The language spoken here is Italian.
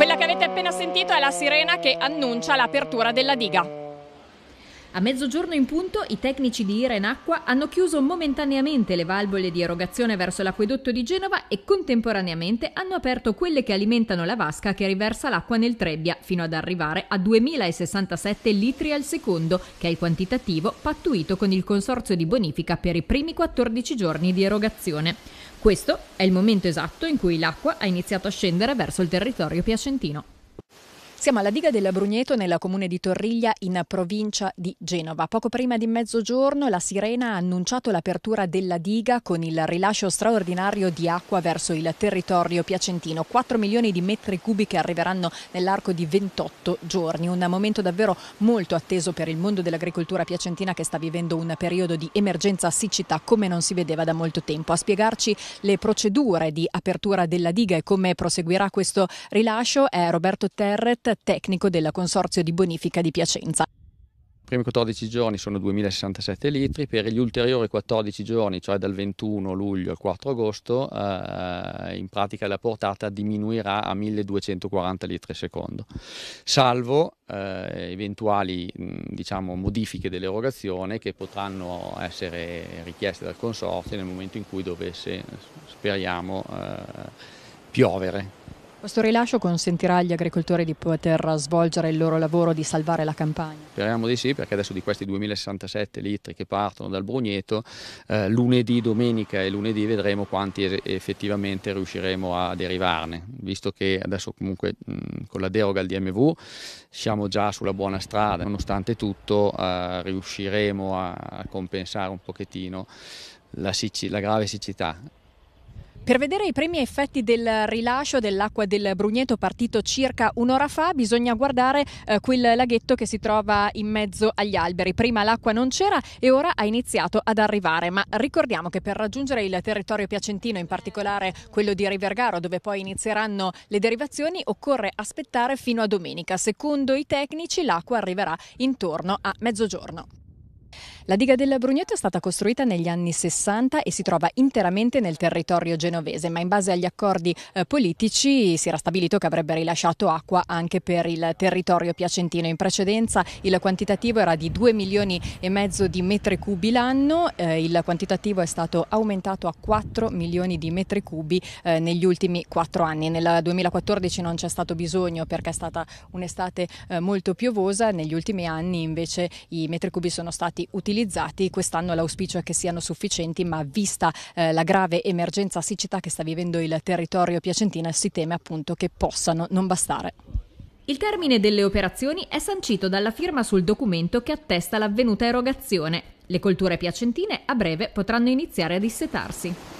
Quella che avete appena sentito è la sirena che annuncia l'apertura della diga. A mezzogiorno in punto i tecnici di Irenacqua hanno chiuso momentaneamente le valvole di erogazione verso l'acquedotto di Genova e contemporaneamente hanno aperto quelle che alimentano la vasca che riversa l'acqua nel Trebbia fino ad arrivare a 2067 litri al secondo, che è il quantitativo pattuito con il Consorzio di Bonifica per i primi 14 giorni di erogazione. Questo è il momento esatto in cui l'acqua ha iniziato a scendere verso il territorio piacentino. Siamo alla diga della Brugneto nella comune di Torriglia in provincia di Genova. Poco prima di mezzogiorno la Sirena ha annunciato l'apertura della diga con il rilascio straordinario di acqua verso il territorio piacentino. 4 milioni di metri cubi che arriveranno nell'arco di 28 giorni. Un momento davvero molto atteso per il mondo dell'agricoltura piacentina che sta vivendo un periodo di emergenza siccità come non si vedeva da molto tempo. A spiegarci le procedure di apertura della diga e come proseguirà questo rilascio è Roberto Terret tecnico della Consorzio di Bonifica di Piacenza. I primi 14 giorni sono 2067 litri, per gli ulteriori 14 giorni, cioè dal 21 luglio al 4 agosto, eh, in pratica la portata diminuirà a 1240 litri al secondo, salvo eh, eventuali mh, diciamo, modifiche dell'erogazione che potranno essere richieste dal Consorzio nel momento in cui dovesse, speriamo, eh, piovere. Questo rilascio consentirà agli agricoltori di poter svolgere il loro lavoro di salvare la campagna? Speriamo di sì, perché adesso di questi 2067 litri che partono dal Brugneto, eh, lunedì, domenica e lunedì vedremo quanti effettivamente riusciremo a derivarne, visto che adesso comunque mh, con la deroga al DMV siamo già sulla buona strada, nonostante tutto eh, riusciremo a compensare un pochettino la, la grave siccità. Per vedere i primi effetti del rilascio dell'acqua del Brugneto partito circa un'ora fa bisogna guardare eh, quel laghetto che si trova in mezzo agli alberi. Prima l'acqua non c'era e ora ha iniziato ad arrivare, ma ricordiamo che per raggiungere il territorio piacentino, in particolare quello di Rivergaro dove poi inizieranno le derivazioni, occorre aspettare fino a domenica. Secondo i tecnici l'acqua arriverà intorno a mezzogiorno. La diga del Brugnetto è stata costruita negli anni 60 e si trova interamente nel territorio genovese, ma in base agli accordi eh, politici si era stabilito che avrebbe rilasciato acqua anche per il territorio piacentino. In precedenza il quantitativo era di 2 milioni e mezzo di metri cubi l'anno, eh, il quantitativo è stato aumentato a 4 milioni di metri cubi eh, negli ultimi 4 anni. Nel 2014 non c'è stato bisogno perché è stata un'estate eh, molto piovosa, negli ultimi anni invece i metri cubi sono stati utilizzati utilizzati. Quest'anno l'auspicio è che siano sufficienti, ma vista eh, la grave emergenza siccità che sta vivendo il territorio piacentino, si teme appunto che possano non bastare. Il termine delle operazioni è sancito dalla firma sul documento che attesta l'avvenuta erogazione. Le colture piacentine a breve potranno iniziare a dissetarsi.